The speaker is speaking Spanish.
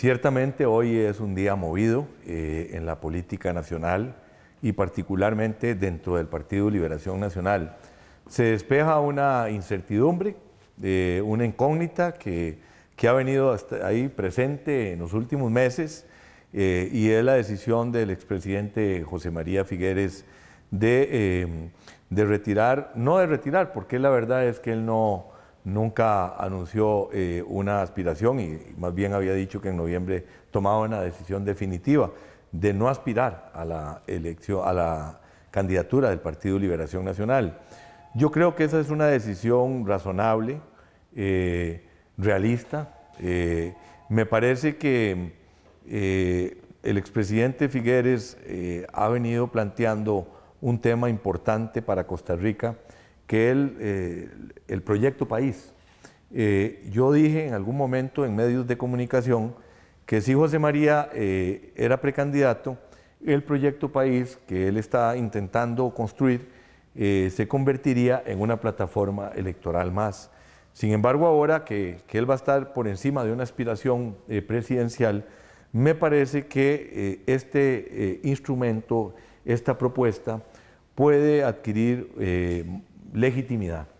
Ciertamente hoy es un día movido eh, en la política nacional y particularmente dentro del Partido Liberación Nacional. Se despeja una incertidumbre, eh, una incógnita que, ha venido hasta ahí presente en los últimos meses eh, y es la decisión del expresidente José María Figueres de, de retirar, no de retirar, porque la verdad es que él no nunca anunció eh, una aspiración y más bien había dicho que en noviembre tomaba una decisión definitiva de no aspirar a la elección, a la candidatura del Partido Liberación Nacional. Yo creo que esa es una decisión razonable, eh, realista. Eh, me parece que el expresidente Figueres ha venido planteando un tema importante para Costa Rica que el, eh, el proyecto país. Eh, yo dije en algún momento en medios de comunicación que si José María eh, era precandidato, el proyecto país que él está intentando construir se convertiría en una plataforma electoral más. Sin embargo, ahora que, que él va a estar por encima de una aspiración presidencial, me parece que este instrumento, esta propuesta, puede adquirir legitimidad.